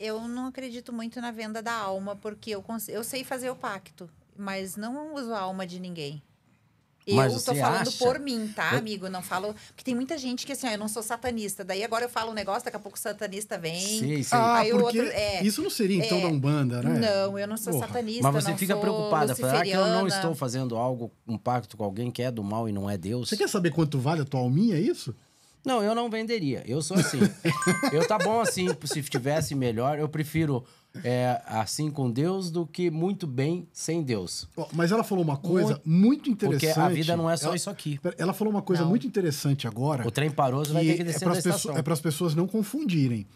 eu não acredito muito na venda da alma, porque eu, eu sei fazer o pacto, mas não uso a alma de ninguém. Eu mas tô falando acha? por mim, tá, amigo? Não falo. Porque tem muita gente que assim, ah, eu não sou satanista. Daí agora eu falo um negócio, daqui a pouco o satanista vem. Sim, sim. Ah, aí outro, é, isso não seria então é, da Umbanda, né? Não, eu não sou Porra. satanista. Mas você fica preocupada. Será ah, que eu não estou fazendo algo, um pacto com alguém que é do mal e não é Deus? Você quer saber quanto vale a tua alminha, é isso? Não, eu não venderia. Eu sou assim. eu tá bom assim, se tivesse melhor, eu prefiro é, assim com Deus do que muito bem sem Deus. Oh, mas ela falou uma coisa muito, muito, interessante. Porque a vida não é só ela, isso aqui. Ela falou uma coisa não. muito interessante agora. O trem parou, você vai ter que descer é da estação. é para as pessoas não confundirem.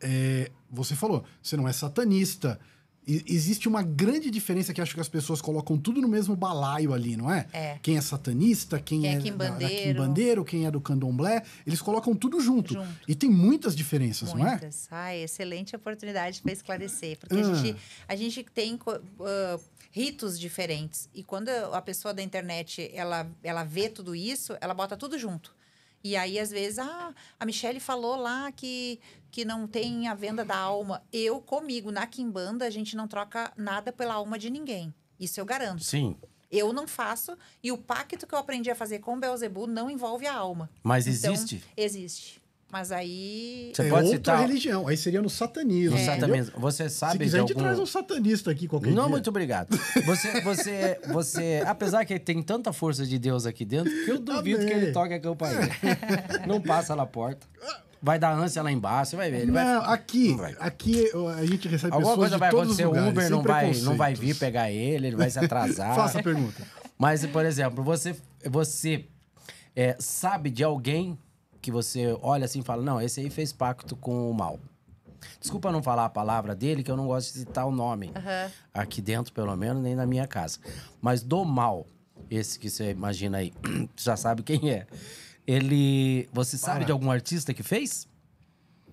É, você falou, você não é satanista, Existe uma grande diferença que acho que as pessoas colocam tudo no mesmo balaio ali, não é? é. Quem é satanista, quem, quem é, é quimbandeiro. Bandeiro, quem é do candomblé, eles colocam tudo junto. junto. E tem muitas diferenças, muitas. não é? Muitas. Ah, excelente oportunidade para esclarecer. Porque ah. a, gente, a gente tem uh, ritos diferentes. E quando a pessoa da internet ela, ela vê tudo isso, ela bota tudo junto. E aí, às vezes, ah, a Michelle falou lá que, que não tem a venda da alma. Eu, comigo, na Kimbanda, a gente não troca nada pela alma de ninguém. Isso eu garanto. Sim. Eu não faço. E o pacto que eu aprendi a fazer com Belzebu não envolve a alma. Mas então, existe? Existe. Mas aí. Você é pode outra citar... religião, aí seria no satanismo. É. Satanismo. Você sabe. Se quiser, de algum... a gente traz um satanista aqui qualquer Não, dia. muito obrigado. Você, você, você. Apesar que tem tanta força de Deus aqui dentro, que eu duvido Amém. que ele toque a campainha. Não passa na porta. Vai dar ânsia lá embaixo, você vai ver. Ele não, vai... aqui, vai. aqui a gente recebe Alguma coisa vai acontecer, o Uber não vai, não vai vir pegar ele, ele vai se atrasar. Faça a pergunta. Mas, por exemplo, você, você é, sabe de alguém que você olha assim e fala: não, esse aí fez pacto com o mal. Desculpa não falar a palavra dele, que eu não gosto de citar o nome. Uhum. Aqui dentro, pelo menos, nem na minha casa. Mas do mal, esse que você imagina aí, já sabe quem é. Ele. Você Para. sabe de algum artista que fez?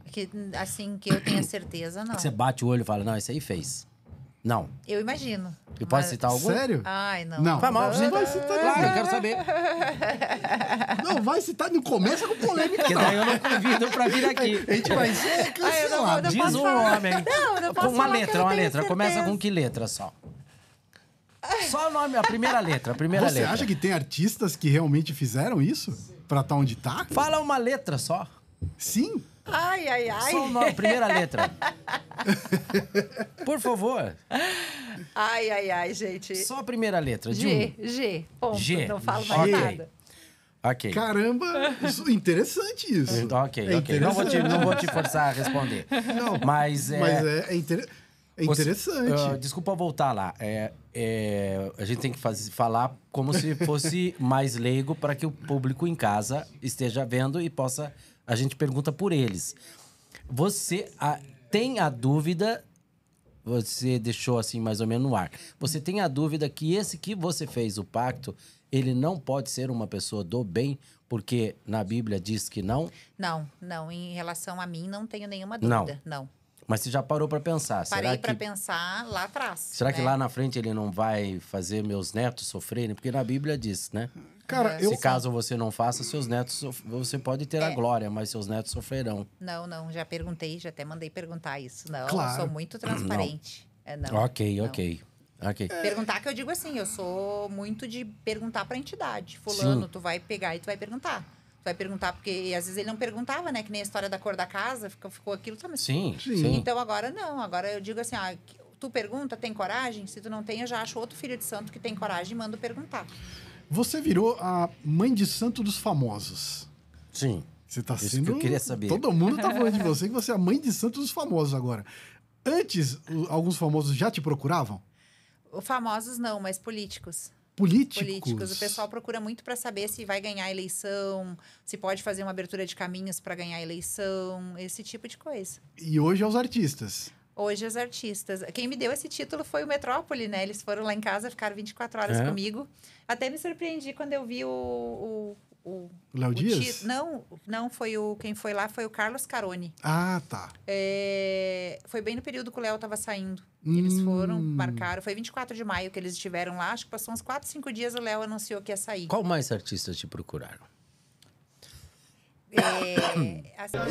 Que, assim, que eu tenha certeza, não. Você bate o olho e fala: não, esse aí fez. Não. Eu imagino. Eu posso citar algum? Sério? Ai, não. Não. Vai mal, você vai citar Claro, eu quero saber. Não, vai citar, não começa com polêmica. Porque daí eu não convido pra vir aqui. A gente vai ser cancelado. não, Diz um falar. homem. Não, não posso Uma letra, uma letra. Certeza. Começa com que letra só? Só o nome, a primeira letra, a primeira Você letra. Você acha que tem artistas que realmente fizeram isso? Sim. Pra estar tá onde tá? Fala uma letra só. Sim. Ai, ai, ai. Só o nome, a primeira letra. Por favor. Ai, ai, ai, gente. Só a primeira letra. G, um. G. Ponto. G. Não falo mais G. nada. Ok. Caramba, isso, interessante isso. Então, ok, é ok. Não vou, te, não vou te forçar a responder. Não, mas é. Mas é, é, inter, é interessante. Você, uh, ah, desculpa voltar lá. É, é, a gente tem que faz, falar como se fosse mais leigo para que o público em casa esteja vendo e possa. A gente pergunta por eles. Você. A, tem a dúvida, você deixou assim mais ou menos no ar. Você tem a dúvida que esse que você fez o pacto, ele não pode ser uma pessoa do bem, porque na Bíblia diz que não? Não, não. Em relação a mim, não tenho nenhuma dúvida. Não. não. Mas você já parou para pensar? Parei para pensar lá atrás. Será né? que lá na frente ele não vai fazer meus netos sofrerem? Porque na Bíblia diz, né? Cara, é. eu... Se caso você não faça, seus netos. Sof... Você pode ter é. a glória, mas seus netos sofrerão. Não, não, já perguntei, já até mandei perguntar isso. Não, claro. eu sou muito transparente. Não. É, não ok, não. ok. Okay. Perguntar que eu digo assim, eu sou muito de perguntar pra entidade. Fulano, Sim. tu vai pegar e tu vai perguntar. Tu vai perguntar, porque às vezes ele não perguntava, né? Que nem a história da cor da casa, ficou, ficou aquilo também. Tá, sim, sim. Então agora não, agora eu digo assim, ah, tu pergunta, tem coragem? Se tu não tem, eu já acho outro filho de santo que tem coragem e mando perguntar. Você virou a mãe de santo dos famosos. Sim. Você tá Isso sendo. Que eu queria saber. Todo mundo tá falando de você que você é a mãe de santo dos famosos agora. Antes, alguns famosos já te procuravam? Famosos não, mas políticos. Políticos. políticos. O pessoal procura muito para saber se vai ganhar a eleição, se pode fazer uma abertura de caminhos para ganhar a eleição, esse tipo de coisa. E hoje é os artistas hoje os artistas. Quem me deu esse título foi o Metrópole, né? Eles foram lá em casa, ficaram 24 horas é. comigo. Até me surpreendi quando eu vi o. o o Léo Dias? Ti, não, não foi o quem foi lá foi o Carlos Caroni. Ah, tá. É, foi bem no período que o Léo estava saindo. Hum. Eles foram, marcaram. Foi 24 de maio que eles estiveram lá. Acho que passou uns 4, 5 dias o Léo anunciou que ia sair. Qual mais artistas te procuraram? eh, hace...